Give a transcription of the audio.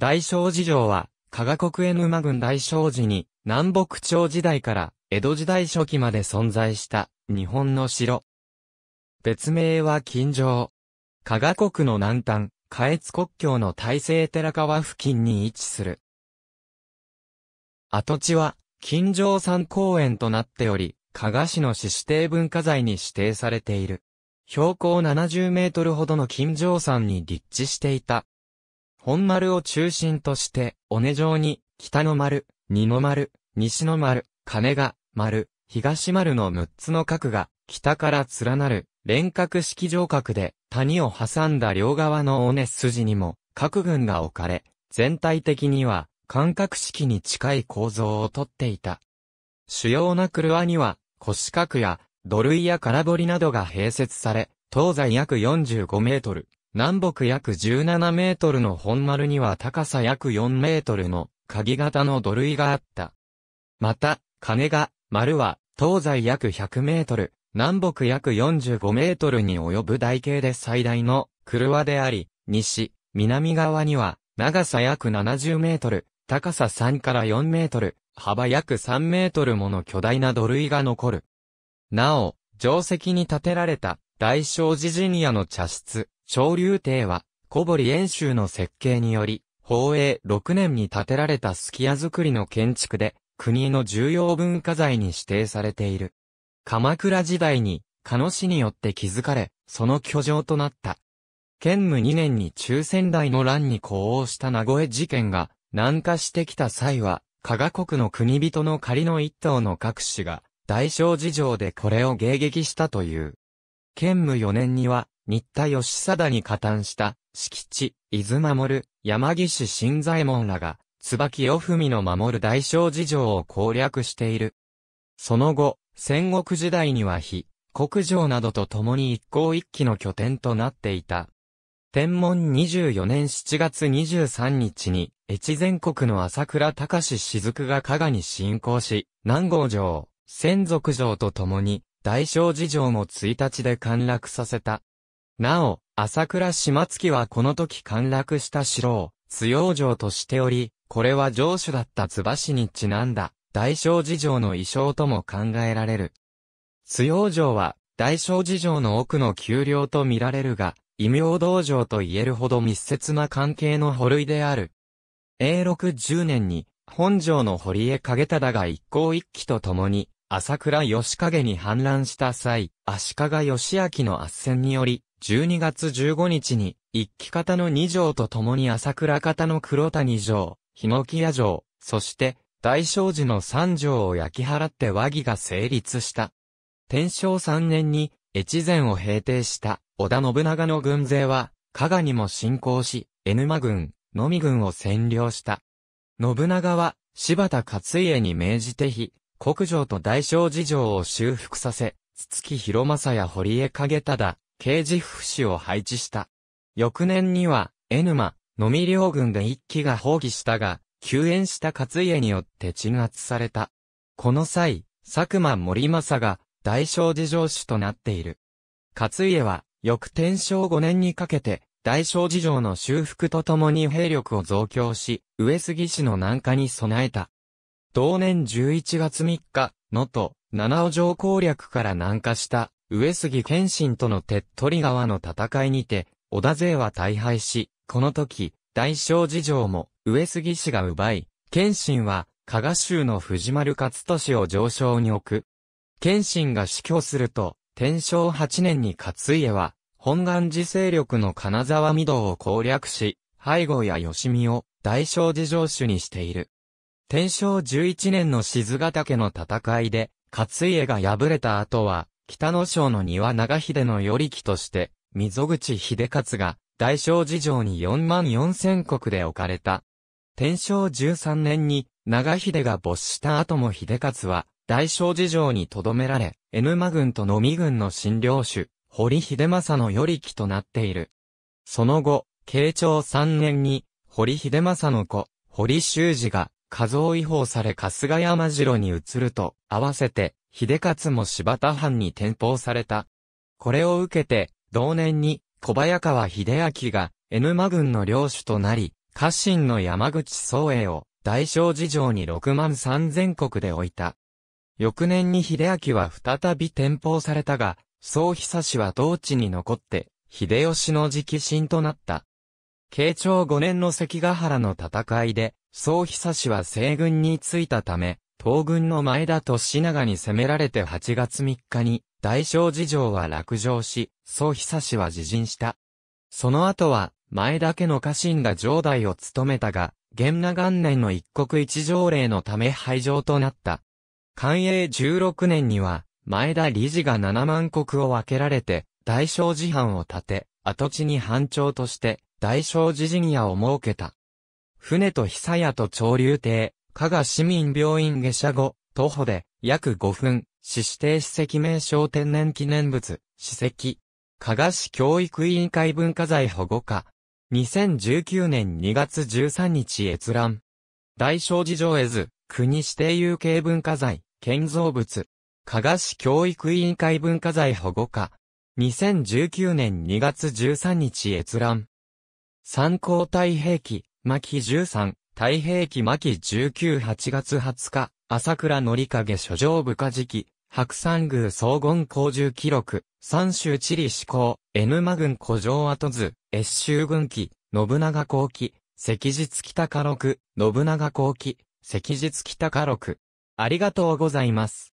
大正寺城は、加賀国江沼郡大正寺に、南北朝時代から、江戸時代初期まで存在した、日本の城。別名は金城。加賀国の南端、下越国境の大西寺川付近に位置する。跡地は、金城山公園となっており、加賀市の市指定文化財に指定されている。標高70メートルほどの金城山に立地していた本丸を中心として、尾根上に、北の丸、二の丸、西の丸、金が、丸、東丸の6つの角が、北から連なる、連角式上角で、谷を挟んだ両側の尾根筋にも、各群が置かれ、全体的には、間隔式に近い構造をとっていた。主要な車には、腰角や、土塁や空堀などが併設され、東西約45メートル、南北約17メートルの本丸には高さ約4メートルの鍵型の土塁があった。また、金が、丸は、東西約100メートル、南北約45メートルに及ぶ台形で最大の車であり、西、南側には、長さ約70メートル、高さ3から4メートル、幅約3メートルもの巨大な土塁が残る。なお、定石に建てられた、大正寺ジニアの茶室、昇竜帝は、小堀遠州の設計により、宝永6年に建てられたすき家造りの建築で、国の重要文化財に指定されている。鎌倉時代に、鹿野市によって築かれ、その居城となった。建武2年に中仙台の乱に呼応した名越事件が、南下してきた際は、加賀国の国人の仮の一党の各氏が、大正事情でこれを迎撃したという。建武4年には、新田義貞に加担した、敷地、伊豆守、山岸新左衛門らが、椿尾文の守る大正事情を攻略している。その後、戦国時代には非、国城などと共に一向一揆の拠点となっていた。天文24年7月23日に、越前国の朝倉隆雫が加賀に侵攻し、南郷城、仙族城と共に、大正寺城も1日で陥落させた。なお、朝倉島月はこの時陥落した城を、津陽城としており、これは城主だった津橋にちなんだ、大正寺城の遺称とも考えられる。津陽城は、大正寺城の奥の丘陵と見られるが、異名道場と言えるほど密接な関係の保である。永禄10年に、本城の堀江景忠が一向一揆と共に、朝倉義景に反乱した際、足利義明の圧戦により、12月15日に、一気方の二条と共に朝倉方の黒谷城、日ノ木屋城、そして、大正寺の三条を焼き払って和議が成立した。天正三年に、越前を平定した織田信長の軍勢は、加賀にも侵攻し、江沼軍、野見軍を占領した。信長は、柴田勝家に命じて非、国城と大正寺城を修復させ、筒木広政や堀江景忠、刑事府士を配置した。翌年には、エ沼、のみ両軍で一機が放棄したが、救援した勝家によって鎮圧された。この際、佐久間森政が大正寺城主となっている。勝家は、翌天正5年にかけて、大正寺城の修復とともに兵力を増強し、上杉市の南下に備えた。同年11月3日、能登、七尾城攻略から南下した上杉謙信との手っ取り川の戦いにて、織田勢は大敗し、この時、大正事情も上杉氏が奪い、謙信は、加賀州の藤丸勝利を上昇に置く。謙信が死去すると、天正8年に勝家は、本願寺勢力の金沢御堂を攻略し、背後や吉見を大正寺城主にしている。天正11年の静ヶ岳の戦いで、勝家が敗れた後は、北野省の庭長秀の頼木として、溝口秀勝が、大正寺城に4万4千石で置かれた。天正13年に、長秀が没した後も秀勝は、大正寺城に留められ、江沼軍と野見軍の新領主、堀秀政の頼木となっている。その後、慶長3年に、堀秀政の子、堀修二が、加増違法され春日山城に移ると、合わせて、秀勝も柴田藩に転封された。これを受けて、同年に、小早川秀明が、江沼軍の領主となり、家臣の山口宗栄を、大正寺城に6万3千国で置いた。翌年に秀明は再び転封されたが、総久氏は同地に残って、秀吉の直進となった。慶長5年の関ヶ原の戦いで、総久氏は西軍に着いたため、東軍の前田と品川に攻められて8月3日に、大正事情は落城し、総久氏は自陣した。その後は、前田家の家臣が城代を務めたが、元那元年の一国一条例のため廃城となった。寛永16年には、前田理事が7万国を分けられて、大正寺藩を建て、跡地に藩長として、大正寺陣屋を設けた。船と久屋と潮流亭、加賀市民病院下車後、徒歩で、約5分、市指定史跡名称天然記念物、史跡。加賀市教育委員会文化財保護課。2019年2月13日閲覧。大正寺上絵図、国指定有形文化財、建造物。加賀市教育委員会文化財保護課。2019年2月13日閲覧。参考体兵器、巻13、太平記巻19 8月20日、朝倉則影諸状部下時期、白山宮総言公獣記録、三州地理志向、N 馬軍古城跡図、越州軍記、信長後期、赤日北家録、信長後期、赤日北家録。ありがとうございます。